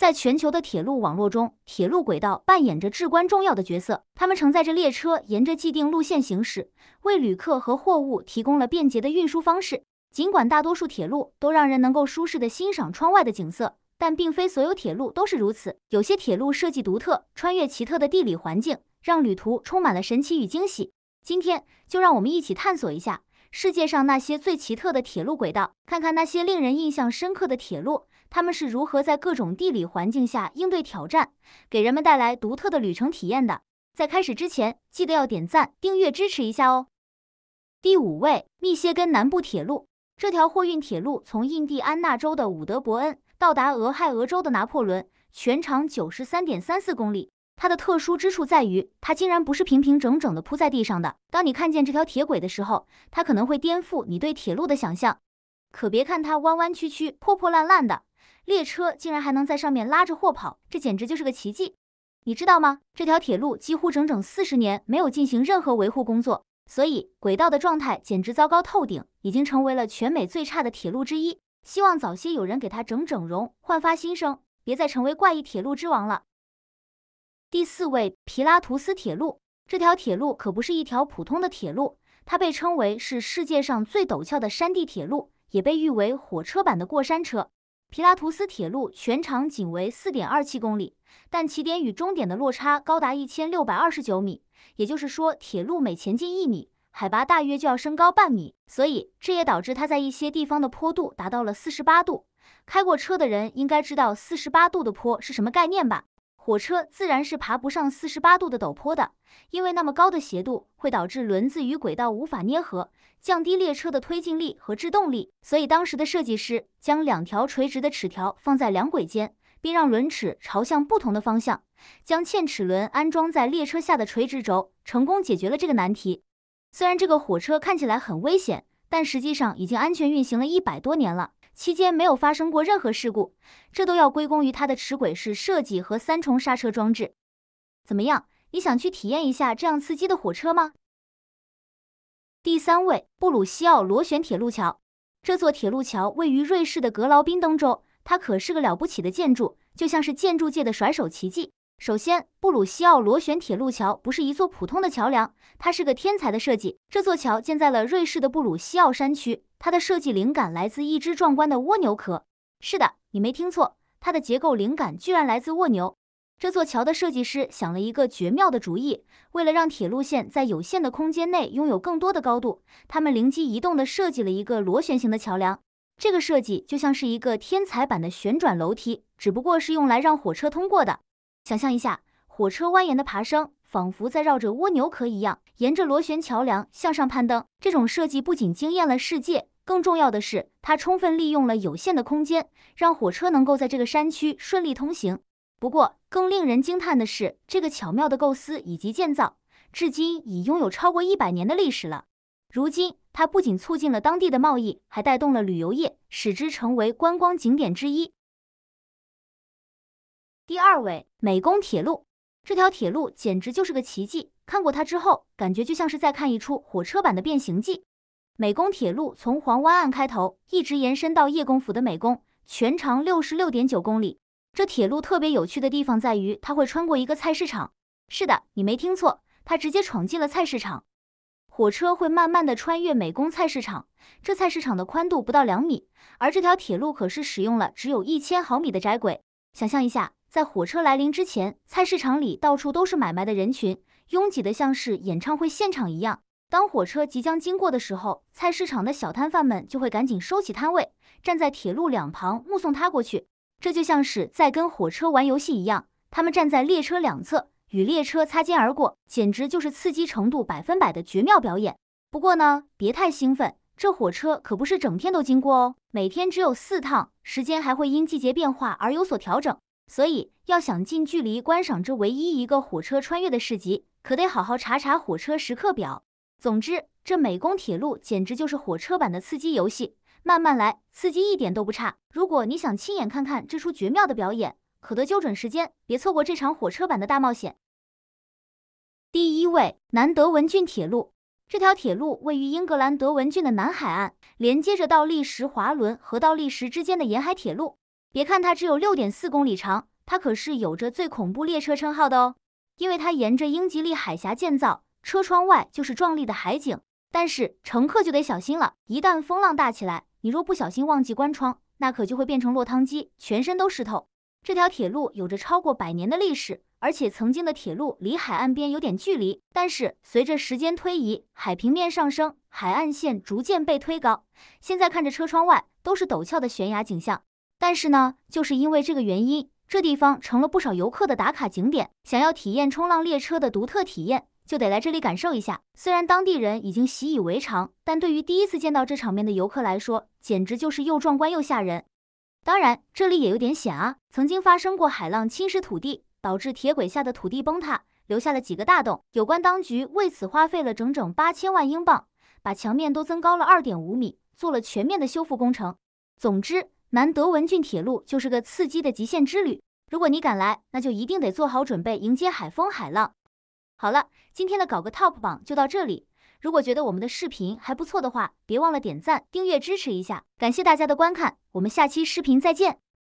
在全球的铁路网络中，铁路轨道扮演着至关重要的角色。它们承载着列车沿着既定路线行驶，为旅客和货物提供了便捷的运输方式。尽管大多数铁路都让人能够舒适的欣赏窗外的景色，但并非所有铁路都是如此。有些铁路设计独特，穿越奇特的地理环境，让旅途充满了神奇与惊喜。今天就让我们一起探索一下世界上那些最奇特的铁路轨道，看看那些令人印象深刻的铁路，它们是如何在各种地理环境下应对挑战，给人们带来独特的旅程体验的。在开始之前，记得要点赞、订阅支持一下哦。第五位，密歇根南部铁路，这条货运铁路从印第安纳州的伍德伯恩到达俄亥俄州的拿破仑，全长九十三点三四公里。它的特殊之处在于，它竟然不是平平整整的铺在地上的。当你看见这条铁轨的时候，它可能会颠覆你对铁路的想象。可别看它弯弯曲曲、破破烂烂的，列车竟然还能在上面拉着货跑，这简直就是个奇迹。你知道吗？这条铁路几乎整整四十年没有进行任何维护工作，所以轨道的状态简直糟糕透顶，已经成为了全美最差的铁路之一。希望早些有人给它整整容，焕发新生，别再成为怪异铁路之王了。第四位，皮拉图斯铁路。这条铁路可不是一条普通的铁路，它被称为是世界上最陡峭的山地铁路，也被誉为火车版的过山车。皮拉图斯铁路全长仅为四点二七公里，但起点与终点的落差高达一千六百二十九米，也就是说，铁路每前进一米，海拔大约就要升高半米。所以，这也导致它在一些地方的坡度达到了四十八度。开过车的人应该知道四十八度的坡是什么概念吧？火车自然是爬不上四十八度的陡坡的，因为那么高的斜度会导致轮子与轨道无法捏合，降低列车的推进力和制动力。所以当时的设计师将两条垂直的齿条放在两轨间，并让轮齿朝向不同的方向，将嵌齿轮安装在列车下的垂直轴，成功解决了这个难题。虽然这个火车看起来很危险，但实际上已经安全运行了一百多年了。期间没有发生过任何事故，这都要归功于它的齿轨式设计和三重刹车装置。怎么样？你想去体验一下这样刺激的火车吗？第三位，布鲁西奥螺旋铁路桥，这座铁路桥位于瑞士的格劳宾登州，它可是个了不起的建筑，就像是建筑界的甩手奇迹。首先，布鲁西奥螺旋铁路桥不是一座普通的桥梁，它是个天才的设计。这座桥建在了瑞士的布鲁西奥山区，它的设计灵感来自一只壮观的蜗牛壳。是的，你没听错，它的结构灵感居然来自蜗牛。这座桥的设计师想了一个绝妙的主意，为了让铁路线在有限的空间内拥有更多的高度，他们灵机一动的设计了一个螺旋形的桥梁。这个设计就像是一个天才版的旋转楼梯，只不过是用来让火车通过的。想象一下，火车蜿蜒的爬升，仿佛在绕着蜗牛壳一样，沿着螺旋桥梁向上攀登。这种设计不仅惊艳了世界，更重要的是，它充分利用了有限的空间，让火车能够在这个山区顺利通行。不过，更令人惊叹的是，这个巧妙的构思以及建造，至今已拥有超过一百年的历史了。如今，它不仅促进了当地的贸易，还带动了旅游业，使之成为观光景点之一。第二位美工铁路，这条铁路简直就是个奇迹。看过它之后，感觉就像是在看一出火车版的变形记。美工铁路从黄湾岸开头，一直延伸到叶公府的美工，全长六十六点九公里。这铁路特别有趣的地方在于，它会穿过一个菜市场。是的，你没听错，它直接闯进了菜市场。火车会慢慢的穿越美工菜市场，这菜市场的宽度不到两米，而这条铁路可是使用了只有一千毫米的窄轨。想象一下。在火车来临之前，菜市场里到处都是买卖的人群，拥挤的像是演唱会现场一样。当火车即将经过的时候，菜市场的小摊贩们就会赶紧收起摊位，站在铁路两旁目送它过去。这就像是在跟火车玩游戏一样，他们站在列车两侧，与列车擦肩而过，简直就是刺激程度百分百的绝妙表演。不过呢，别太兴奋，这火车可不是整天都经过哦，每天只有四趟，时间还会因季节变化而有所调整。所以要想近距离观赏这唯一一个火车穿越的市集，可得好好查查火车时刻表。总之，这美工铁路简直就是火车版的刺激游戏，慢慢来，刺激一点都不差。如果你想亲眼看看这出绝妙的表演，可得揪准时间，别错过这场火车版的大冒险。第一位，南德文郡铁路，这条铁路位于英格兰德文郡的南海岸，连接着到利什滑轮和到利什之间的沿海铁路。别看它只有六点四公里长，它可是有着最恐怖列车称号的哦。因为它沿着英吉利海峡建造，车窗外就是壮丽的海景。但是乘客就得小心了，一旦风浪大起来，你若不小心忘记关窗，那可就会变成落汤鸡，全身都湿透。这条铁路有着超过百年的历史，而且曾经的铁路离海岸边有点距离。但是随着时间推移，海平面上升，海岸线逐渐被推高。现在看着车窗外都是陡峭的悬崖景象。但是呢，就是因为这个原因，这地方成了不少游客的打卡景点。想要体验冲浪列车的独特体验，就得来这里感受一下。虽然当地人已经习以为常，但对于第一次见到这场面的游客来说，简直就是又壮观又吓人。当然，这里也有点险啊。曾经发生过海浪侵蚀土地，导致铁轨下的土地崩塌，留下了几个大洞。有关当局为此花费了整整八千万英镑，把墙面都增高了二点五米，做了全面的修复工程。总之。南德文郡铁路就是个刺激的极限之旅，如果你敢来，那就一定得做好准备，迎接海风海浪。好了，今天的搞个 Top 榜就到这里。如果觉得我们的视频还不错的话，别忘了点赞、订阅支持一下。感谢大家的观看，我们下期视频再见。